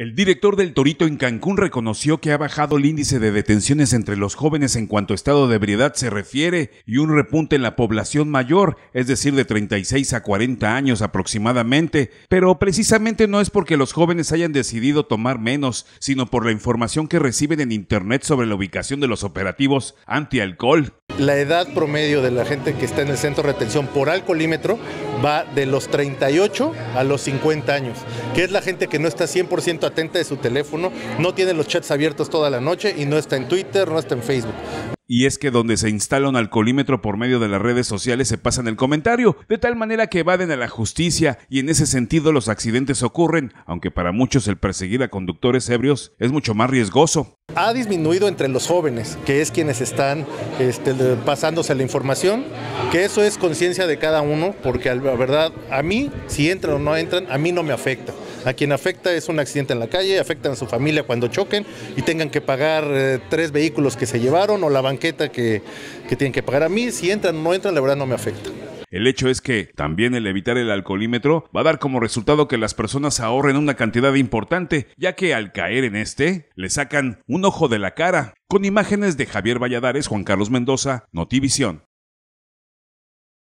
El director del Torito en Cancún reconoció que ha bajado el índice de detenciones entre los jóvenes en cuanto a estado de ebriedad se refiere y un repunte en la población mayor, es decir, de 36 a 40 años aproximadamente, pero precisamente no es porque los jóvenes hayan decidido tomar menos, sino por la información que reciben en Internet sobre la ubicación de los operativos antialcohol. La edad promedio de la gente que está en el centro de retención por alcoholímetro va de los 38 a los 50 años que es la gente que no está 100% atenta de su teléfono, no tiene los chats abiertos toda la noche y no está en Twitter, no está en Facebook. Y es que donde se instala un alcoholímetro por medio de las redes sociales se pasan el comentario, de tal manera que evaden a la justicia y en ese sentido los accidentes ocurren, aunque para muchos el perseguir a conductores ebrios es mucho más riesgoso ha disminuido entre los jóvenes, que es quienes están este, pasándose la información, que eso es conciencia de cada uno, porque la verdad, a mí, si entran o no entran, a mí no me afecta. A quien afecta es un accidente en la calle, afectan a su familia cuando choquen y tengan que pagar eh, tres vehículos que se llevaron o la banqueta que, que tienen que pagar. A mí, si entran o no entran, la verdad no me afecta. El hecho es que también el evitar el alcoholímetro va a dar como resultado que las personas ahorren una cantidad importante, ya que al caer en este, le sacan un ojo de la cara. Con imágenes de Javier Valladares, Juan Carlos Mendoza, Notivisión.